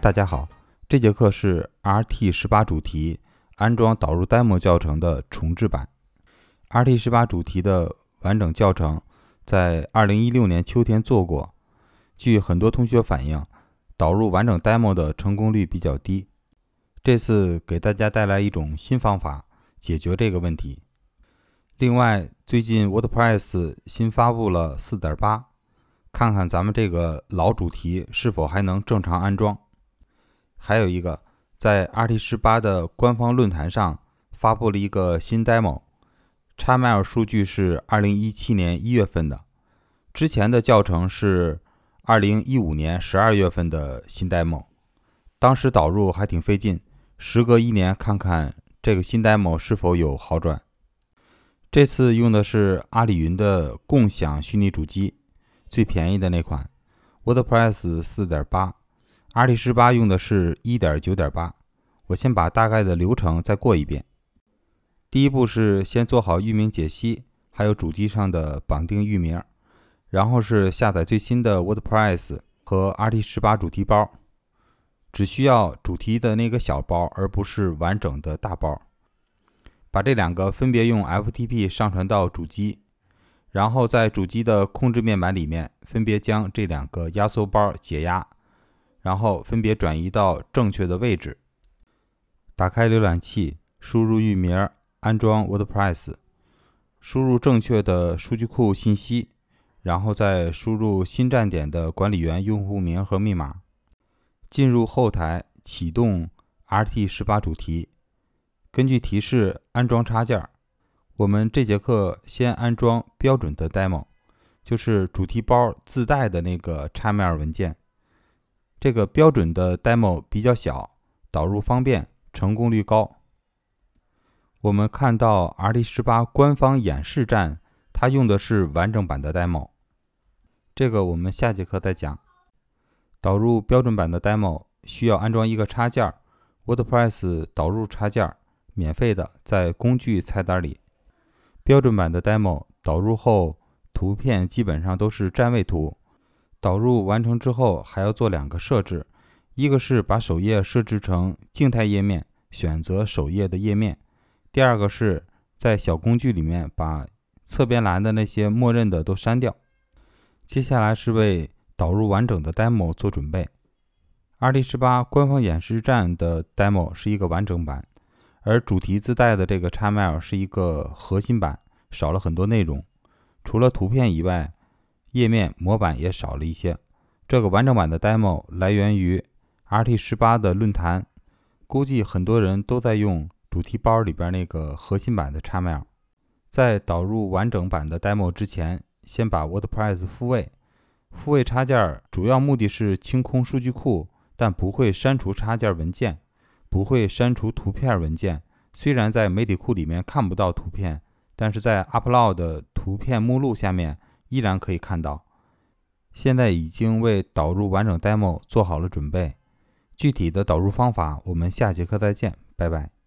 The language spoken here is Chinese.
大家好，这节课是 RT 十八主题安装导入 demo 教程的重置版。RT 十八主题的完整教程在二零一六年秋天做过，据很多同学反映，导入完整 demo 的成功率比较低。这次给大家带来一种新方法解决这个问题。另外，最近 WordPress 新发布了四点八，看看咱们这个老主题是否还能正常安装。还有一个，在 RT 十八的官方论坛上发布了一个新 d e m o x m i l 数据是二零一七年一月份的，之前的教程是二零一五年十二月份的新 demo，当时导入还挺费劲。时隔一年，看看这个新 demo 是否有好转。这次用的是阿里云的共享虚拟主机，最便宜的那款，WordPress 四点八。R T 十八用的是一点九点八，我先把大概的流程再过一遍。第一步是先做好域名解析，还有主机上的绑定域名，然后是下载最新的 Word Press 和 R T 十八主题包，只需要主题的那个小包，而不是完整的大包。把这两个分别用 FTP 上传到主机，然后在主机的控制面板里面分别将这两个压缩包解压。然后分别转移到正确的位置。打开浏览器，输入域名，安装 WordPress，输入正确的数据库信息，然后再输入新站点的管理员用户名和密码。进入后台，启动 RT 十八主题，根据提示安装插件。我们这节课先安装标准的 Demo，就是主题包自带的那个 XML 文件。这个标准的 demo 比较小，导入方便，成功率高。我们看到 Rt 十八官方演示站，它用的是完整版的 demo。这个我们下节课再讲。导入标准版的 demo 需要安装一个插件儿，WordPress 导入插件儿，免费的，在工具菜单里。标准版的 demo 导入后，图片基本上都是占位图。导入完成之后，还要做两个设置：一个是把首页设置成静态页面，选择首页的页面；第二个是在小工具里面把侧边栏的那些默认的都删掉。接下来是为导入完整的 demo 做准备。r D 十八官方演示站的 demo 是一个完整版，而主题自带的这个 x m l 是一个核心版，少了很多内容，除了图片以外。页面模板也少了一些。这个完整版的 demo 来源于 RT 十八的论坛，估计很多人都在用主题包里边那个核心版的 XML。在导入完整版的 demo 之前，先把 WordPress 复位。复位插件主要目的是清空数据库，但不会删除插件文件，不会删除图片文件。虽然在媒体库里面看不到图片，但是在 Upload 图片目录下面。依然可以看到，现在已经为导入完整 demo 做好了准备。具体的导入方法，我们下节课再见，拜拜。